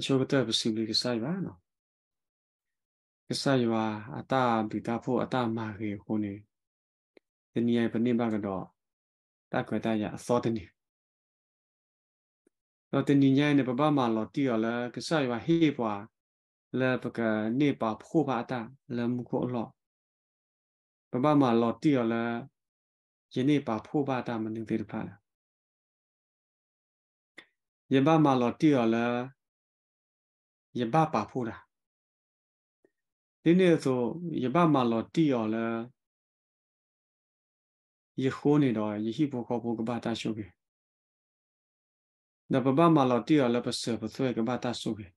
Achou betul bersibli kesai bana. Kesai wa ata bita po ata mari hone. Ini ai penim ba kado. Tak kwe ta ya so teni. Lo teni nyai ne baba ma lo ti ala kesai wa hi wa. Le paka ne pa phu ba ta le mu ko lo. Baba ma lo ti ala yene pa phu ba ta ma ne te pa. Yen ba ma lo ti ala 也把把铺了。你那时候也把马老地好了，也好你了，也稀不靠谱个把他修给。那不把马老地好了，不是不是个把他修给。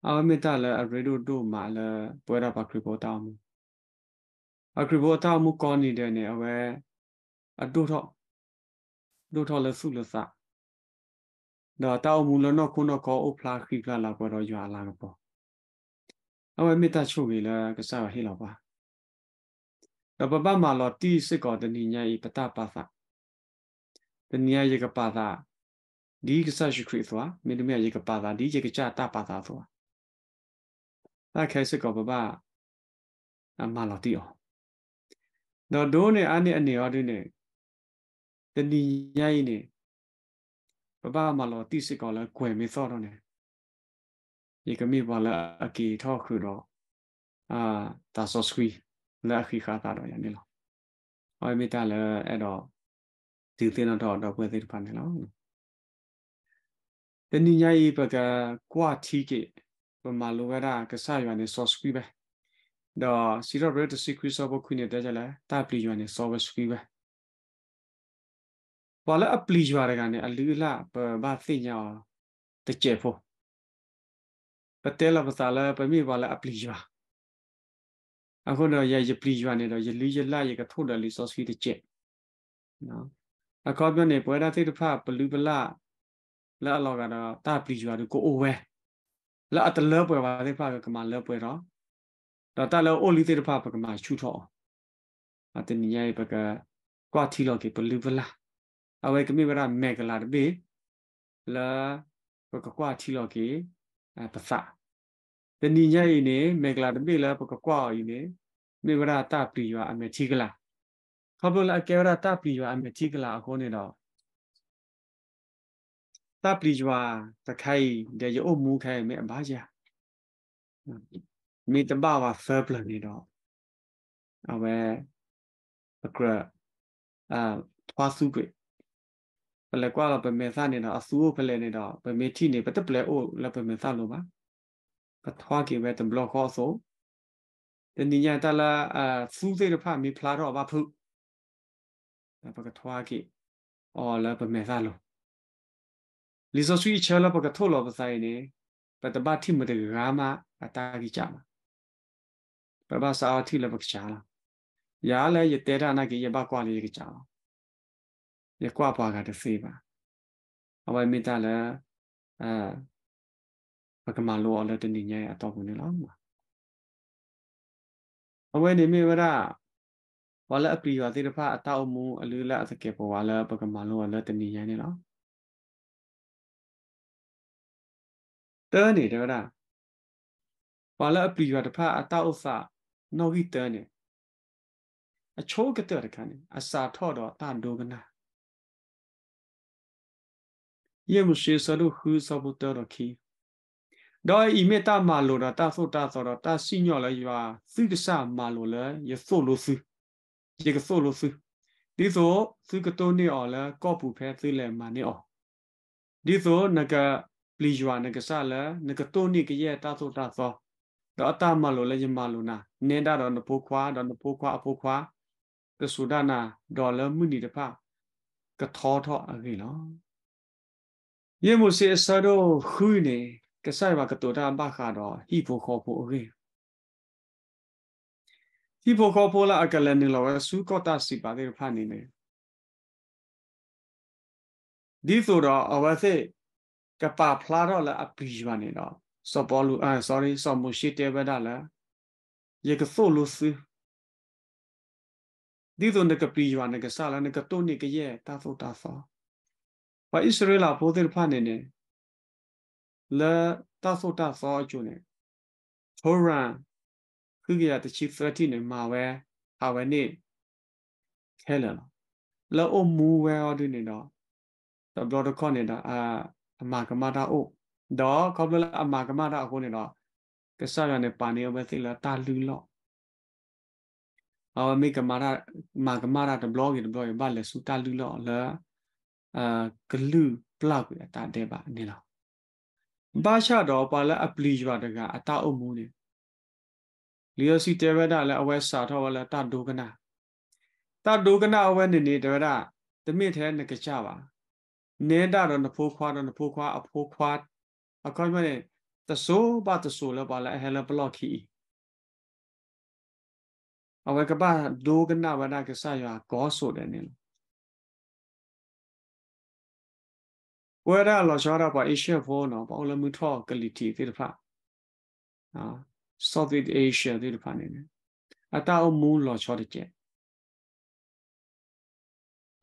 阿没打了，阿瑞都都买了，不要把亏过大么？阿亏过大么？搞你的呢？阿喂，阿多少？多少了？数了啥？ဒါတောက်မူလနောခုနကောအဖလာခိကလာပေါ်တော့ရွာလာပေါ့အဝမေတ္တာချုပ်ကြီးလာကစားဟိလောက်ပါတော့ပပမာလောတိစစ်ကောတဏိညာဤပတပါသတဏိယယေကပါသဒီကစားရှိခရစ်သွားမေတ္တမယေကပါသဒီယေကကြတာပါသသွားအဲ့ခဲစစ်ကောပပအမလောတိအောင်တော့ဒိုးနဲ့အာနဲ့အနေရောဒိုးနဲ့တဏိညာဤနဲ့ပပမလောတိစစ်ကောလဲကွယ်မေသောတော့ ਨੇ ယေကမိဘလာအကီထောခုတော့အာတာဆောစခွီလာခိခါတာတော့ရနေလောအော်မိတာလဲအဲ့တော့ဒီသင်တော့တော့ကွယ်သေးပါနေလောတဏိညာယေပကကွာတီကေပမာလောကရာကဆာယွာနေဆောစခွီပဲတော့စီရောဘရတစီခွီဆောဘခွီနေတဲကြလဲတာပလီယွာနေဆောဘစခွီပဲဘာလဲအပလီကျွာရကနေအလူလာဘာသိညာတကျဖို့ပတဲလာပစာလာပမိဘာလဲအပလီကျွာအခုတော့ရရပလီကျွာနေတော့ရလူရလာရကထုတ်တယ်လီဆော့စဖီတကျနော်အကောပြောနေပွဲတာသိတဖပလူပလာလက်အလောက်ကတော့တာပလီကျွာတို့ကိုအိုဝဲလက်အတလဲပွဲပါသိဖကမလဲပွဲတော့တော့တာလဲအိုလီသိတဖပကမချူထော့အတင်ညာရပကကွာတီလောက်ကေပလူပလာအဝေကမိဝရမေကလာတပိလာပကကွာချီလောကေပသတနိညာယိနေမေကလာတပိလာပကကွာယိနေမေဝရတာပိယောအမေချီကလာခဘလအကေဝရတာပိယောအမေချီကလာအခေါနေတော့တာပိယောတခိုင်ဒေယောမူခိုင်မေအဘာယာမေတဘာဝဖဘလနေတော့အဝေအကရအာသွားစုတွေ့ပလကွာကပမေသနေတော့အဆူကိုဖလဲနေတော့ပမေတိနေပတပလဲအိုလပမေသလို့ပါပထွားကေဝဲတဘလခောဆိုတနိညာတလာအဆူစေတဖမေဖလာတော့ပါဖုပကထွားကေအော်လပမေသလို့လီဆိုဆွီချလာပကထိုးလို့ပဆိုင်နေပတပတိမတရာမအတာကြီးကြမှာပပစာအထိလပကချာလာရားလဲရတေတာနာကေရပကွာလေးကကြအောင်လေကွာပါကတစေပါအဝိမိတလည်းအဘကမလောအလတနိညာအတော်ကုန်နေလောက်မှာအဝိနေမိဝရဝလအပရိယသေတဖအတောက်မူအလူလအစကေပေါ်ဝလဘကမလောအလတနိညာနေလောက်တန်းနေတယ်ဗျာဝလအပရိယတဖအတောက်အစနောက်ဟိတန်းနေအချိုးကတဲ့ခါနေအစာထော့တော့တန်ဒိုကနာ yem she salu hu sabutara ki da i meta malo da ta so ta so da ta si nyo la ywa si de sa malo la ye so lo si ye ke so lo si di so si ke to ni o la ko pu phe si le ma ni o di so na ka pli ywa na ka sa la na ka to ni ke ye ta so ta so da ta malo la ye malo na ne da da na po kwa da na po kwa a po kwa ကဆူဒနာဒေါ်လာမြူနီတဖကထောထောအခေနော်耶姆西萨罗胡呢，格塞瓦格多达巴卡罗，希伯科普个。希伯科普拉阿格兰尼罗苏格达西巴的潘尼呢。ဒီဆိုတော့အဝသက်ကပဖလာတော့လာအပီရနေတော့စောပေါ်လူအဲ sorry စောမရှိတဲပဲတာလားယေကဆိုလူစီဒီဆိုနကပီရနကဆာလာနကတိုနိကရဲ့တာဖိုတာဖောဘာဣသရေလဘုဒ္ဓဖာနေနေလာတာဆိုတာဆောအကျုံနေထိုရန်ခုကရတချိ30နေမှာပဲဟာဝနေခဲလာလောအမူဝဲအဒုနေတော့တဘတော်ခေါနေတာအာအမာကမတာအိုတော့ခေါပလအမာကမတာအခုနေတော့ကဆရနဲ့ပါနေဘဲသိလာတာလူလော့အဝမေကမာရမာကမာရတဘလော့ကြီးတဘလော့ကြီးဘာလဲစူတာလူလော့လာအာဂလူပလောက်တာတဲ့ပါနေလားဘာရှာတော့ပါလဲအပလီရတကအတအုပ်မှုနေလီယစီတေဝဒလည်းအဝဲစာတော့လည်းတဒုကနာတဒုကနာအဝဲနေနေတေဝဒတမိထဲငကြပါနေတာတော့နဖိုးခွာတော့နဖိုးခွာအဖိုးခွာအကောမနေတဆိုးပါတဆိုးလည်းပါလဲဟဲလဘလော့ခီအဝဲကပါဒုကနာဝဒကဆာရကောဆိုတယ်နေလို့ဝဲရလောရှာရပါအေရှဖောနော်ပေါလမှုထောကလီတီတိတဖာအာ South East Asia တိတဖာနေနေအတအမူလောချောတကျ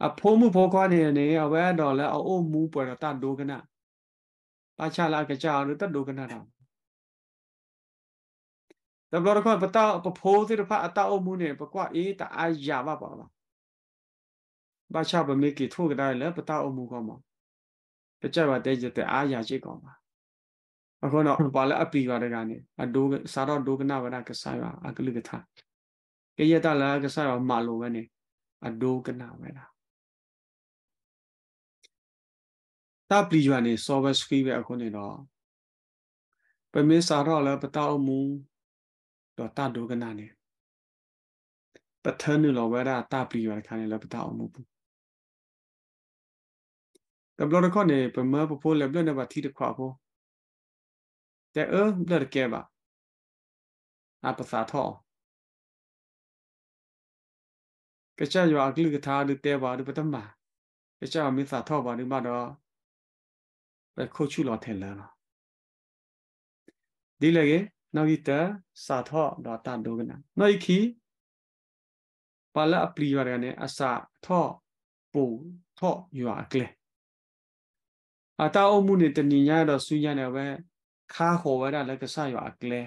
အဖိုးမှုဖောခွားနေနေအဝဲတော်လဲအိုးမူပေါ်တာဒိုကနာတာချလာကကြရတဒိုကနာတာတဘလတော့ပတာပဖိုးတိတဖာအတအမူနေပကွာအေးတအားရပါပါဘာချဘမေကီထိုးကြတယ်လဲပတာအမူကောမှာတကြပါတဲကြတဲ့အာရရှိကောင်းပါအခုတော့ပါလအပီပါတကနေအဒိုစာတော့ဒိုကနာဝရကဆာရအကလိကထာကေယတလာကဆာရမာလိုပဲနေအဒိုကနာဝရတပလီယွာနေ software skill ပဲအခုနေတော့ပမေစာတော့လည်းပတောက်မူတော့တဒိုကနာနေပထန်နူလောဝရတပလီယွာခါနေလည်းပတောက်မူဘူးแต่บลอดข้อเนี่ยเป็นเมื่อพอพูดแล้วเรื่องในบัตที่ดีกว่าพูแต่เออเลือดแก่บะอาภาษาท่อกระเจ้าอยู่อักลึกทาหรือเตบาหรือปฐมากระเจ้ามีสาท่อบาหรือมาดอไปโคชูหลอเทนแล้วดีเลยเกနောက်ဤတစာထော့တော့တန်တို့ကနာနောက်ဤခီပါလအပလီရရနဲ့အစာထော့ပူထော့ယူအကလေးအတာအုံမှုနေတဏိညာတော့ဆူးညံ့တယ်ပဲခါခေါ်ဝဲတာလက်ကစားရောအကလဲ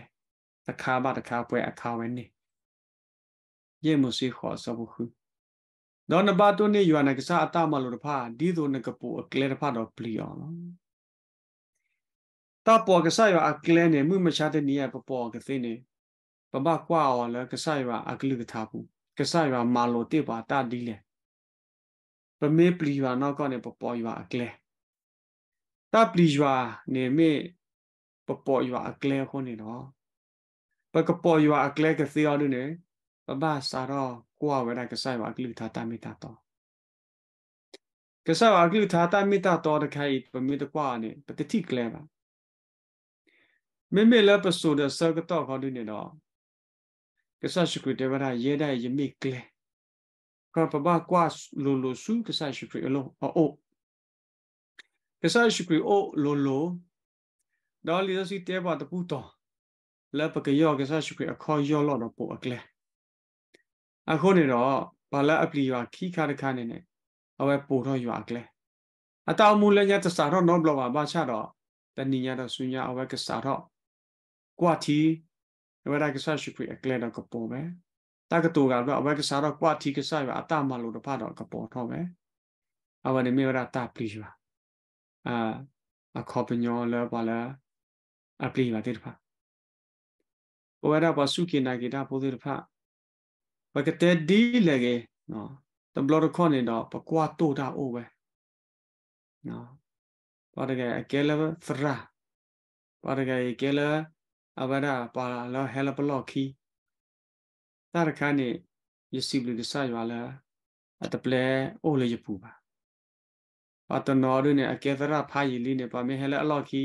တခါပါတခါပွဲအခါဝဲနေယေမုစီခေါ်စဘခုတော့နပါတုနေယောနကစားအတာမလို့တဖာဒီသူနကပူအကလဲတဖာတော့ပလီအောင်နော်တပေါ်ကစားရောအကလဲနေမှုမချတဲ့နေရပပေါ်ကသိနေပမကွာအောင်လက်ကစားရောအကလူကထားဘူးကစားရောမာလို့တိပါတဒီလေပမေပလီရောနောက်ကနေပပေါ်ရောအကလဲတာပလီရွာနေမေပပေါ်ရွာအကလဲခုနေတော့ပကပေါ်ရွာအကလဲကစီအောင်လို့နေပပစာတော့ကိုကဝဲတာကဆိုင်ပါအကလူသာတမိတာတော့ကစားပါအကလူသာတမိတာတော့တခိုင်ပမိတကွာနေပတတိကလဲပါမေမေလပစိုးတဲ့စကတော့ခေါ်လို့နေတော့ကစားရှိခွေတဝရရဲတဲ့ယမိကလဲကပပကွာလိုလိုစုကစားရှိခွေအလုံးအိုး Kesa shukri o lolo da li da si te ba ta pu to la pa ke yo kesa shukri a kho yo lo no po a kle a kho ne ro ba la apply yo khi kha de kha ne ne a we po tho yo a kle a ta mu le nya ta sa ro no blo ba ba cha ro ta ni nya ro su nya a we ke sa ro kwa thi a we da kesa shukri a kle da ko po me ta ka to ga ro a we ke sa ro kwa thi kesa yo a ta ma lo da pha ro ko po tho me a we ne me ra ta apply yo အာအခေါပညောလဲပါလဲအပလီပါတိတဖာဝရပါစုကိနာကိတာပိုးတိတဖာဘကတဲ့ဒီလည်းကေနော်တဘလရခွန်နေတော့ပကွာတို့တာအိုးပဲနော်ပါတကယ်အကဲလဖရာပါတကယ်ကဲလအဝရပါလာဟဲလပလော့ခီတာရခါနေယစီဘလူဒစာရွာလာအတပလဲအိုးလေရပူပါပါတနော်တို့နဲ့အကေသရဖာယီလေးနဲ့ပါမေဟဲလဲအလောက်ခီ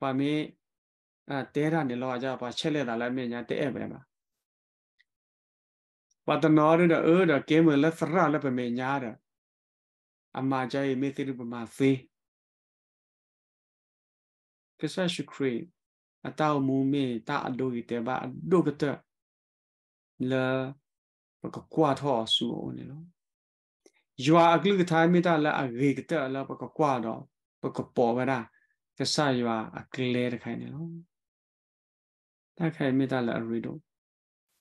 ပါမေအဲတဲရနေလောက်ကြပါချက်လက်တာလဲမြညာတဲ့အဲ့ပဲပါပါတနော်တို့နဲ့အော်တော့ကဲမလဲသရလဲပဲမြညာတာအမကြိုင်မေသိရပမာသေးကဆရှုခရီအတောက်မူမေတာအဒိုဂီတေဘာအဒိုကတလာပကကွာထောဆူအိုနေလောยัวอักลึกท้ายไม่ได้ละอักเรกเตอร์ละปกกว่าดอกปกปอก็ได้จะใส่ยัวอักเลตะใครเนี่ยถ้าใครไม่ได้ละรีดู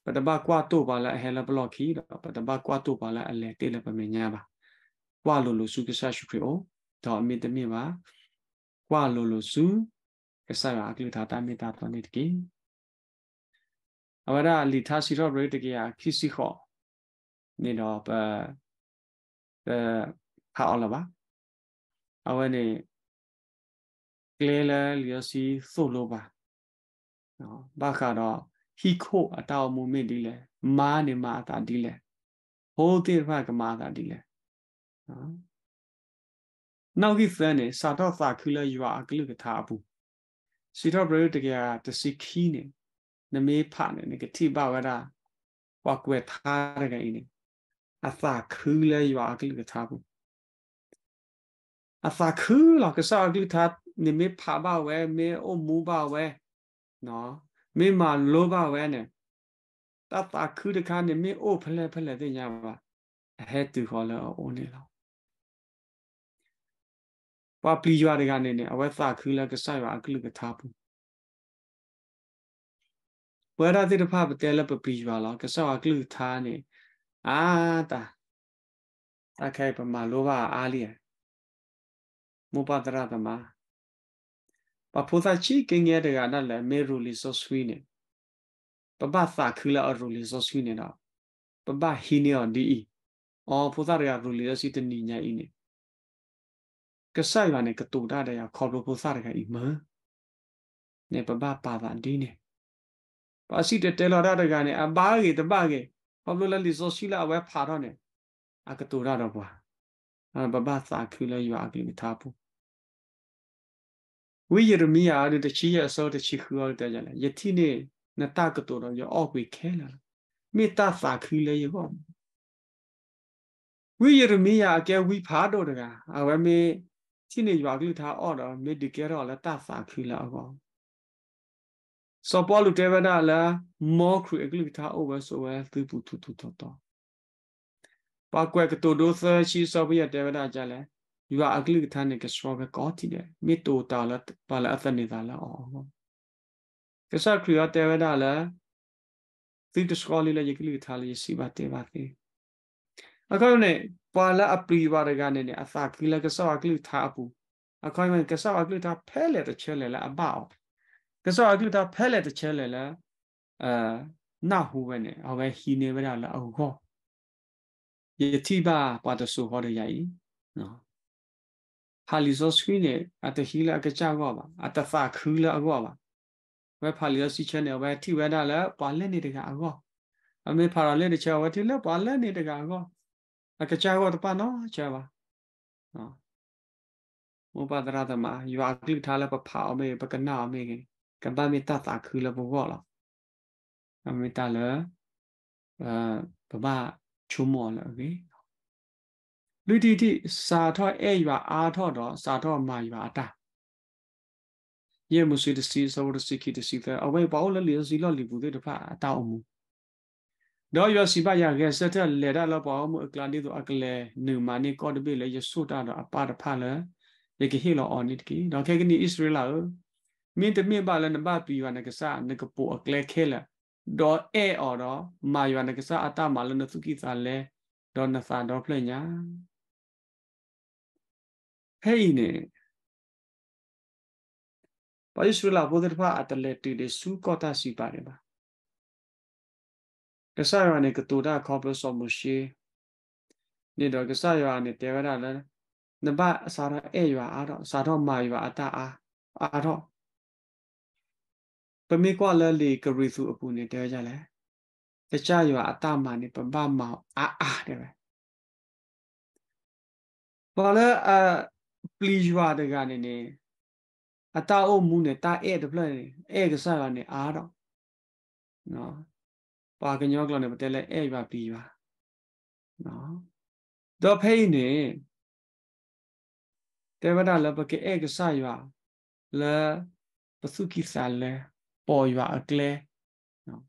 ปฏิบัติกว่าตัวปะละเฮละบล็อกขี้ดอกปฏิบัติกว่าตัวปะละอะไรเตละปะเมียบ่กว่าโลโลสุกิซาชุคริโอดอกมีตะมีบ่กว่าโลโลสุกิซาอักลึกท้ายตามมีตาตอนนี้ตะกี้အဝရလီသာစီရောဘရတကီယာခိစီခောနေတော့ပအဲခါအောင်လပါအဝနေကလေလလျောစီဆိုလိုပါနော်ဘာကတော့ဟီခိုအတောင်မူမင့်ဒီလဲမာနေမာတာဒီလဲဟိုတိရဖကမာတာဒီလဲနော်နောက်ကိစနေစာတော့စာခူလဲယွာကလုကထာဘူးစီတော့ဘရတကယ်တစီခီနေနမေဖနေကတိပဝရဝကွယ်ထားရတဲ့အင်းအသာခူးလဲရွာကလူထားဘူးအသာခူးလောက်ကစားလူထားနေမေဖာပါဝဲမေအိုမူပါဝဲနော်မေမာလိုပါဝဲနဲ့တတခူးတခါနေမေအိုဖလဲဖလဲသိညာပါ အဟဲတူခေါ်လဲအိုနေလောပပလီရွာတကနေနေအဝဲသာခူးလဲကစားရွာကလူထားဘူးဝဲရတဲ့တဖပတဲလပပလီရွာလောက်ကစားကလူထားနေအာတာအခိုင်ပမာလောဘအားလျက်မူပဒရတမပပုသချီကင်းရတဲ့ကနလည်းမေရူလီဆိုဆွီးနေပပသခူလာရူလီဆိုဆွီးနေတော့ပပဟီနီယောဒီအော်ပုသရရူလီရစီတနီညာအင်းနေကဆိုင်ပါနဲ့ကတူတာတဲ့ခေါ်လို့ပုသရကအီမန်နေပပပါပါဒီနေပါစီတဲလာရတဲ့ကနေအပါးကြီးတပကြီး Pablo la liso shila we pharo ne akatura ro kwa. Ana baba sa khula yu agli tha pu. Wi Yeremia de de chi ya so de chi khu de ja la. Yati ne na ta katura yo ok wi khe la. Mi ta sa khula yu ko. Wi Yeremia ke wi pharo de ga. Awe me chi ne yu agli tha or me de ke ro la ta sa khula ko. só polo teve na lá mocro e glu tá over so é tu pu tu tu to to pa kwe que todo se chi só bia teve na já lá yu a glu tá ne que só que có ti de mi to ta lá pa lá ta ne da lá ó que só cria teve na lá ti de só li lá ye glu tá lá si ba te ba te akau ne pa lá a pri ba ga ne ne a sa ki lá que só a glu tá pu akau me que só a glu tá pele de chele lá a ba ó ကဆောအကလူတာဖဲလက်တချဲလဲလာအာနာဟူဝဲနဲ့အဝဲဟီနေဝဲလာအခေါ်ယတိဘာပါတဆူဟောရရည်နော်ဖာလီဇောဆွေးနေအတဟီလာကကြကောပါအတဖခူးလာကောပါဝဲဖာလီဇောစီချဲနေဝဲထိဝဲတာလဲပါလက်နေတကအကောအမေဖာရလက်တချဲဝဲထိလက်ပါလက်နေတကအကောအကကြကောတပနော်ချဲပါနော်မောပဒရတမယွာကလိထားလဲပဖာအမေပကနာအမေကင်းကဘာမေတ္တာတာခုလဘောကောလားအမေတ္တာလေအာဘဘချုံမောလေကေလူတီတီစာထော့အဲ့ရွာအာထော့တော့စာထော့မာရွာတာယေမုစီတစီသောတစီခိတစီသအဝဲပေါလလီစီလလီဘူးတဲ့တဖာအတောက်မှုတော့ရစီပါရခဲ့ဆက်ထလေတာလပေါ်မှုအကလာဒီတို့အကလေနေမာနေကော့တပိလေယဆုတာတော့အပါတဖာလေယကိဟီလောအော်နိတကီတော့ခေကနီဣသရေလာမင်းတမင်းပါလနပပိယနကဆာနကပိုအကလေခဲလဒေါ်အေအော်တော့မာယနကဆာအတမလနသုကိစာလဲဒေါ်နစာဒေါ်ဖလညာဟဲ့နေပါယေရှုလာဘုဒ္ဓဘာအတလက်တီလေစုကောတာစီပါတယ်ပါကဆာယောနေကတူတာခေါပလဆောမူရှိနေတော့ကဆာယောနေတေဝရလနဘအစာရအေယောအာတော့စာတော့မာယောအတအာအာတော့ပမေကွာလဲလီကရီစုအပူနေတဲကြလဲတခြားရွာအတမနေပပမောင်အာအာတဲ့ပဲဘာလဲအပလီရွာတကနေနေအတအုပ်မှုနဲ့တာဧတပလက်နေဧကဆရနေအားတော့နော်ပါကညောကလနဲ့ပတဲလဲဧရွာပလီရွာနော်တော့ဖိနေတေဝဒလပကေဧကဆရွာလပစုကိဆာလဲပေါ်ရွာအကလဲနော်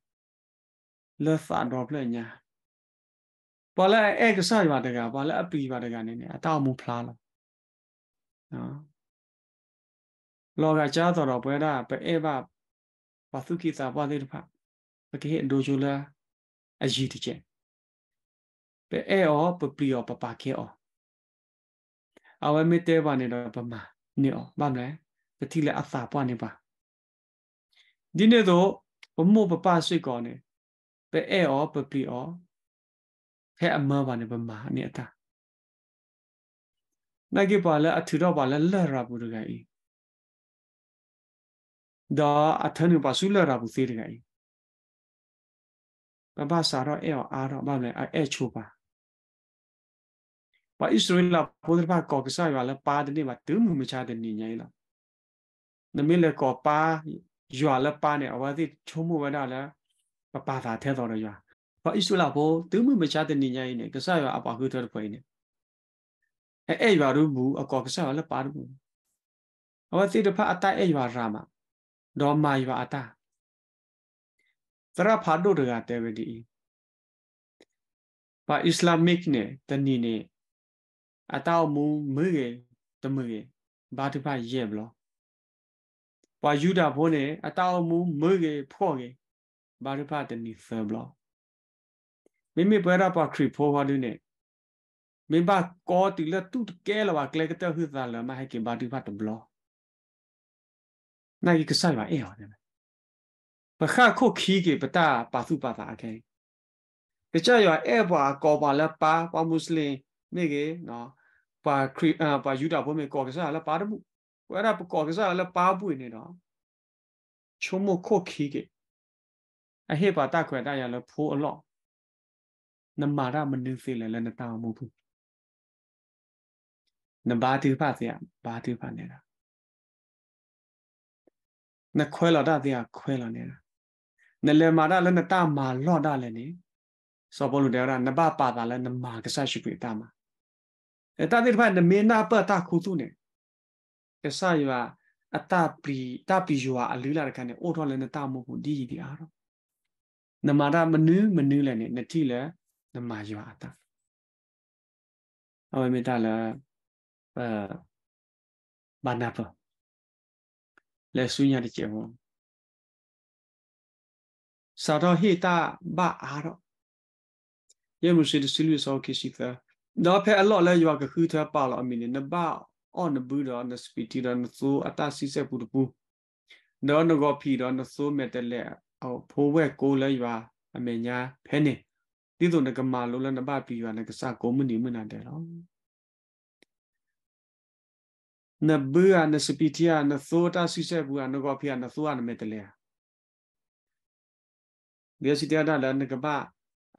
လောစာတော့ပြညာပေါ်လဲအဲကစားရွာတကပေါ်လဲအပီပါတကနေနေအတောက်မူဖလားနော်လောကကြားတော်တော့ပွဲတာပဲအဲပါဘာသုကိသာပါသေးတဖပကေအဒိုဂျူလာအကြီးတကျပဲအဲရောပပီရောပပကေရောအဝဲမေတဲပါနေတော့ပမာနေရောဗမလဲတတိလဲအသာပွားနေပါဒီနေ့တော့ဘမို့ပပဆွေကောနေပဲအဲဩပပလီဩဖဲအမဘာနေပမာနေတာနာကိပါလအထူတော့ပါလလရဘူးတကယ်ဒါအထနုပါဆုလရဘူးသေးတကယ်ပပစာတော့အဲဩအာတော့ဘာလဲအဲချိုပါပါဣသရေလဘုဒ္ဓဘာကောကစားရလပါတဲ့နေ့မှာတူးမှုမချတဲ့နေ့ညိုင်းလာနမေလကောပါရွာလပနဲ့အဝသိချုံမှုဝဒလာပပသာထဲတော်ရွာဘာဣစုလာဘောသူမှုမချတဲ့နေညာရင်းနဲ့ကဆရွာအပါခုတော်ဖွဲ့နေအဲအဲ့ရွာတို့ဘူးအကောကဆရွာလပါတို့ဘူးအဝသိတဖအတိုက်အဲ့ရွာရာမတော်မာရွာအတာသရဖာတို့တကတဲဝဒီဘာအစ္စလာမစ်နဲ့တနီနဲ့အတောက်မူမေတမေဘာတဖရဲ့ဘလောဘွာယူတာဘုန်းနေအတောင်မူမွေကေဖော့ကေဘာရဖတ်တနီဆဘလောမိမိဘွဲရပါခရီဖောဝါလူနေမိဘကောတီလတုကဲလဝကလကတဟုသလမဟကေဘာတိဖတ်တဘလောနိုင်ကဆိုင်ပါအေဟောနေပခခုခီကေပတာပါစုပါတာအခဲတကြရအဲဘွာကောပါလပါပါမွ슬င်မိကေနော်ပါခရီပါယူတာဘုန်းမေကောကစားလပါတမှု era ko ke sa la pa bu ni no chomo ko khi ke a he ba ta kwe ta ya lo pho a lot နမရမနင်းစီလဲလဲနတာမဟုတ်ဘူးနဘာတိဖတ်စရာဘာတိဖတ်နေတာနခွဲလော်တာစရာခွဲလော်နေတာနလဲမာတာလဲနတာမာလော်တာလဲနေစောပေါ်လူတဲ့ရနဘပါတာလဲနမာကဆရှိပြီတာမှာအဲတာတိဖတ်နမေနာပတာခုစုနေကဆယွာအတပီတပီယွာအလူးလာတကန်နဲ့အိုထော်လည်းနဲ့တမှုကိုဒီဒီအားတော့နမတာမနူးမနူးလည်းနဲ့နတိလည်းနမယွာအတအဝေမေတလည်းဘာနာပလဲဆုညာတကျေဟောစာတော့ဟေတာဘာအားတော့ယေမုရှိတစီလူဆောကိစီသာတော့ဖဲအလော့လဲယွာကခူးထပါလောအမီနေနဘော on buddha on the spiti on so atasi se pu pu no no go phi do no so met le au pho we ko le ywa အမေညာဖဲနေတိတုံကမာလိုလနပပီရနကစကုံမနီမနာတယ်နော်နဘူအနစပီတီအနသောတာစီဆက်ဘူအနကောဖီအနသောအနမေတလေဒီစီတရတာလနကပ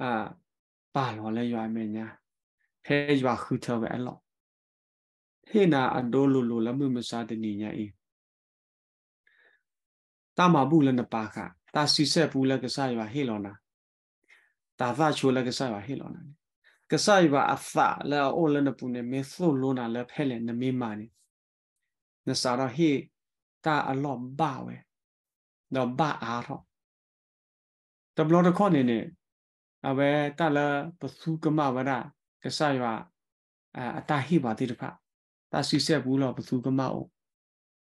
အာပါလောလဲရွာမေညာဖဲရွာခူထောပဲအလောဟေနာအဒိုလိုလိုလမှုမစားတနေညာဤတာမဘူးလနပါခတာစီဆက်ဘူးလကဆာယဝဟေလောနာတာဖချိုလကဆာယဝဟေလောနာကဆာယဝအဖလာအိုလနပုန်မေသိုလိုနာလဖဲလနမေမာနေနစာရဟေတာအလောဘဝဲတော့ဘအားတော့တဘလို့တခေါနေနေအဘဲတလပစုကမဝရကဆာယဝအတာဟိပါတိတဖတ်တာစီဆက်ဘူးလို့ဘသူကမအောင်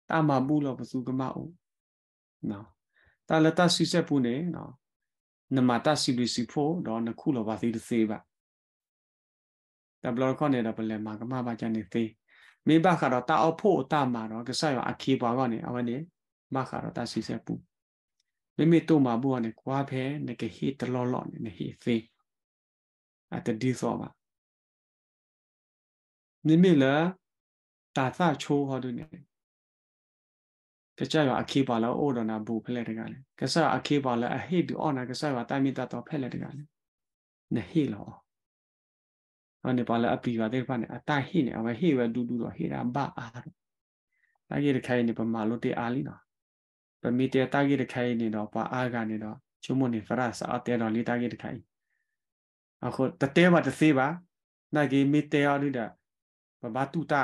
တာမဘူးလို့ဘသူကမအောင်နော်တာလတာစီဆက်ဘူးနေနော် နမတာစီလူစီဖို့တော့နခုလို့ဘာသေးသေးပါတဘလခေါနေတော့ပလဲမှာကမဘာကြနေသေးမိဘကတော့တာအဖို့တာမှာတော့ကဆရောအခေပွားကနေအဝနေမခါတော့တာစီဆက်ဘူးမိမိတို့မှာဘူးကနေကွာဖဲနေကဟေတလောလောနေဟေသေးအတဒီသောပါမိမိလားတာသချိုးဟောတုနေကကြရအခေပါလောအော်ဒနာဘူဖလက်တကလည်းကဆာအခေပါလောအဟိတုအော်နာကဆာဝတာမိတတော်ဖလက်တကလည်းနဟိလောအနိပါလအပိဝတေဖာနေအတဟိနေအဝဟိဝတူတူတော့ဟေရာဘာအာတာကြီးတခိုင်နေပမာလို့တေအားလီနော်ပမီတေတာကြီးတခိုင်နေတော့ပါအားကနေတော့ချုံမနေဖရစာအတဲတော်လေးတာကြီးတခိုင်အခုတတဲပါတသေးပါနာကြီးမီတေအားလို့တာဘာတူတာ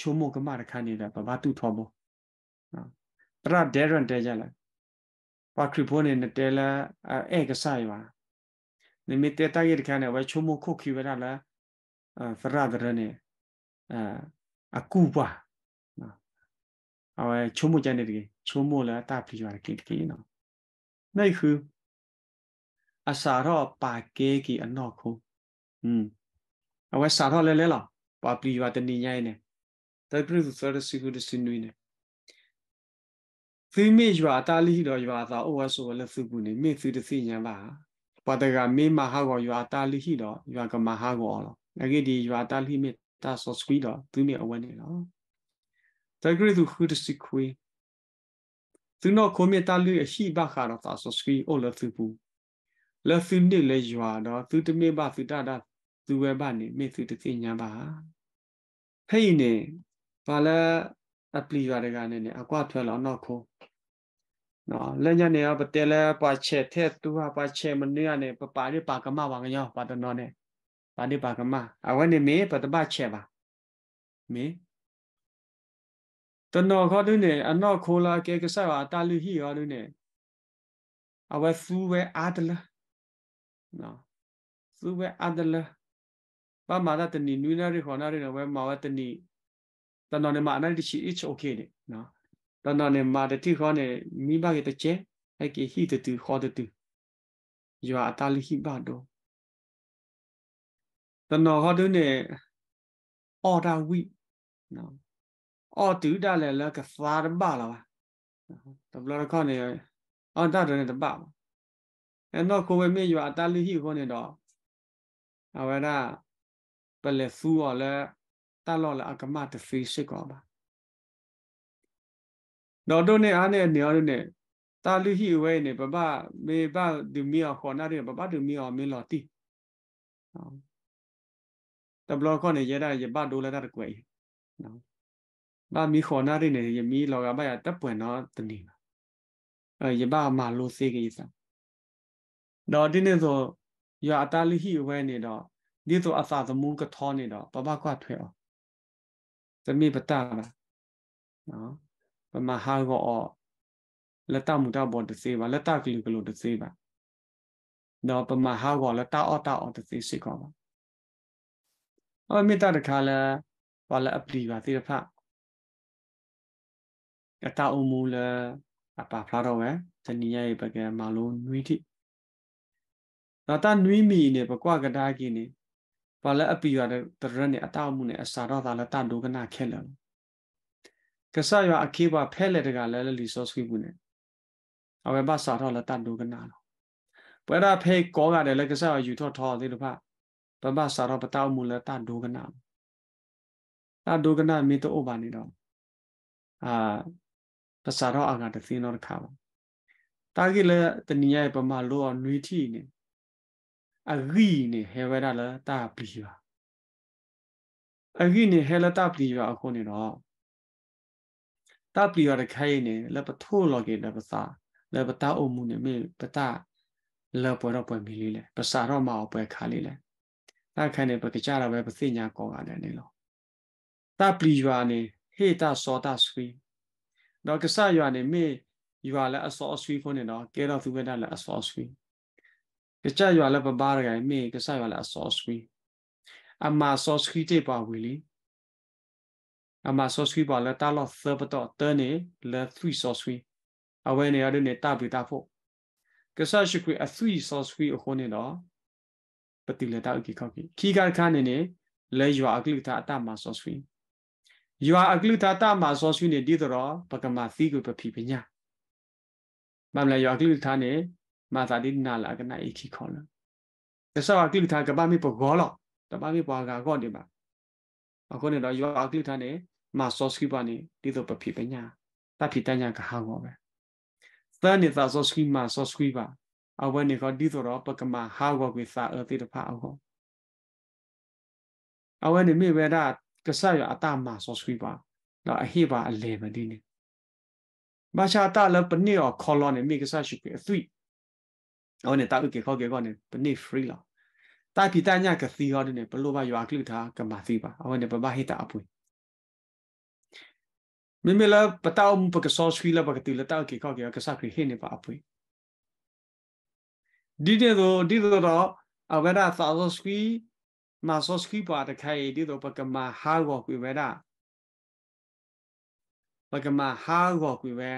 ချုံမကမတခါနေတာဘာတူထောဘောနော်ပရဒဲရန်တဲကြလားပါခရီဖိုနေတဲလာအဲကဆိုင်ပါနိမိတဲတရခါနေဝဲချုံမခုခိဝရလားဖရဒရနေအကူပါနော်အဝဲချုံမကြနေတကချုံမလာတာပြရကိကိနော်နိုင်ခုအစာတော့ပါကေကီအနောက်ခုอืมအဝဲစာတော့လဲလဲလားပါပြရတနေညိုင်းနေ that great Pharisee who is in doing သိမေရွာတာလီတော်ရွာသာဩဝါဆိုလက်စုကူနေမေသူတစီညံပါပါတကမေမဟာကောရွာတာလီဟိတော်ရွာကမဟာကောလောအကိဒီရွာတာလီမေတာဆောစကွီတော်သူမေအဝဲနေလောတဂရီသူခုတစီခွေသူနော်ကိုမေတာလီအရှိဘခါတော်တာဆောစကွီဩလက်စုကူလက်စုနေလေရွာတော်သူတမေဘသူတတာ သူဝဲဘနေမေသူတစီညံပါဖိနေဘာလဲ apply ရတဲ့ကနေနဲ့အကွာထွက်လာနောက်ခုနော်လက်ညနေကပတဲလဲပါချေထဲသူဟာပါချေမနေရနဲ့ပပါရပါကမပါငရောပါတနော်နဲ့ပါနေပါကမအဝနေမေပတပချေပါမေတနော်ခေါ်တွင်းနဲ့အနောက်ခိုးလာကဲကဆရာတာလူဟီရောတွင်းနဲ့အဝဆူဝဲအာတလာနော်ဆူဝဲအာတလာပမာဒတနီနူနာရီခေါ်နာရီနဝဲမာဝတနီ단단에마 analysis each okay 네. 나단단에마데티 kho 네미바게때제에게히드두 kho 드 두. 요아아탈리히바 도. 단어 kho 드네 order we 나 order 달래라가파르바 라. 더블 kho 네 order 네 바. 에너고베메요아아탈리히 kho 네 더. 아와라ပလက်ဖူးော်လဲတာလောလာအကမတဖီစစ်ကောပါတော့တို့နဲ့အားနဲ့နေရာတို့နဲ့တာလူဟိဝဲနေပပမေပဒူမီယောခေါ်နာတဲ့ပပဒူမီယောမင်းလော်တီနော်တဘလခေါ်နေရတဲ့ရပဒိုလာတဲ့ကွယ်နော်ဘာမီခေါ်နာတဲ့နေရမီလော်ကပါရတပ်ပွင့်တော့တနေပါအဲရပမှာလိုစေးကြီးစားတော့ဒီနေ့ဆိုရအတာလူဟိဝဲနေတော့ဒီဆိုအစာသမုန်းကထောနေတော့ပပကွာထွေအောင်သမီးပတလာနော်ပမဟာကောလက်တမူတဘောတစေပါလက်တကလူကလူတစေပါနော်ပမဟာကောလက်တအော်တအော်တစေရှိကောပါအော်မေတ္တာတခါလဲဘာလဲအပလီပါသေတဖအတအုံမူလဲအပါဖလာတော့ဝဲဇနီးရဲ့ပကံမလုံးနွီးတိတော့တနွီးမီနေပကွာကတာကိနေဘာလဲအပီရတဲ့တရက်နဲ့အတောက်မှုနဲ့အစာတော့သာလဲတဒုကနာခဲလဲကဆရအခေပါဖဲလက်တကလဲလဲလီဆော့စကိဘူးနဲ့အဝဲပါစာတော့လဲတဒုကနာလောပွဲတာဖဲကောကတယ်လဲကဆရယူထော့ထော့သေးလို့ဖဘဘစာတော့ပတောက်မှုလဲတဒုကနာတဒုကနာမေတော့ဥပါနေတော့အာပစာတော့အာကတသိနော်တခါပါတာကိလဲတနည်းရဲ့ပမာလို့အောင်နှွေးထီနေအဂိနေဟေဝရလတာပလီပါအဂိနေဟေလတာပလီပါအခုနေတော့တာပလီရခိုင်နေလပထိုးလောကေလပစာလပတာအမှုနေမေပတာလပရပွင့်မီလေးလေပစာတော့မအောင်ပွဲခါလေးလေတာခိုင်နေပကကြတော့ပဲပစိညာကောကလည်းနေလို့တာပလီရနေဟေတာစောတာဆွေတော့ကဆာရနေမေယူရလဲအစောဆွေဖုန်းနေတော့ကဲတော့သူကတည်းကအစောဆွေကကြရွာလည်းပပရကမေကစရွာလည်းအစောစကွီအမစောစကွီတေပါဝီလီအမစောစကွီပါလည်းတာလော့သဘတော့တနေလက်သွီစောစကွီအဝဲနေရတဲ့နေတာပိတာဖို့ကစရှိကွီအသွီစောစကွီအခုနေတော့ပတိလက်တောက်ကြီးခောက်ကြီးခီကာခါနေနေလဲရွာအကလူတာအတမစောစကွီရွာအကလူတာတမစောစကွီနေဒီတော့ပကမာသီကိုပဖီပညာမမလဲရွာအကလူတာနေမာသာတိနာလာကနာအိခိခေါ်လာသစ္စာအကိလထာကပမိပဂောလတပမိပွားကောဒီမှာအခုနေတော့ယောအကိလထာနေမာစောစကိပါနေတိတော့ပဖြစ်ပညာတဖြစ်တညာကဟာကောပဲသနိသာစောစကိမာစောစကိပါအဝဲနေကောတိတော့ပကမဟာကောကိသာအတိတဖအဟောအဝဲနေမိဝေဒကဆရအတမစောစကိပါတော့အဟိပါအလေမဒီနေဘာသာတလပနိောခေါ်လောနေမိကဆရှိကိအသွိအော်နေတာဥကေခောကေကောနေပနေ free လာတာပိတညာကစီဟောနေပလိုဘယွာကလုထားကမာစီပါအော်နေပပဟိတာအပွင့်မိမလာပတောပကဆောစခီလာပကတိလတာကေခောကေကစခရီဟိနေပါအပွင့်ဒီတဲ့တော့ဒီတော့အဝရသာသောစခီမာဆောစခီပါတခိုင်ဒီတော့ပကမာဟာဝကွေဝရပကမာဟာဝကွေဝဲ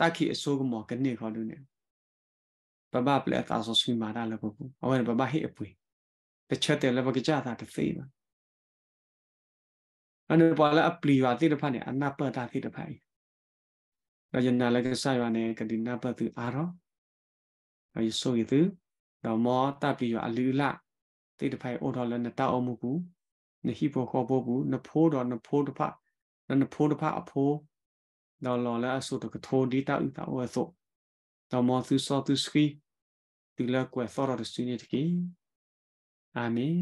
တာခိအစိုးကမောကနေခေါ်လို့နေ baba ple ta so sui ma da le bu bu awen baba hi apui te chat te le ba ja ta te fei ba anu pa la apli wa ti de pha ne anna pa ta ti de pha yi da yin na le ka sa wa ne ka di na pa tu a ro a yi so yi tu da mo ta pi wa lu la ti de pha yi o do le na ta o mu bu ne hi bo ko bo bu na pho do na pho de pha na na pho de pha a pho တော့လော်လဲအဆုတကထိုးဒီတာဥတာဝဲဆိုတော့မောသူစောသူစခီတိလကွယ်သောရတစင်းတကိအာမင်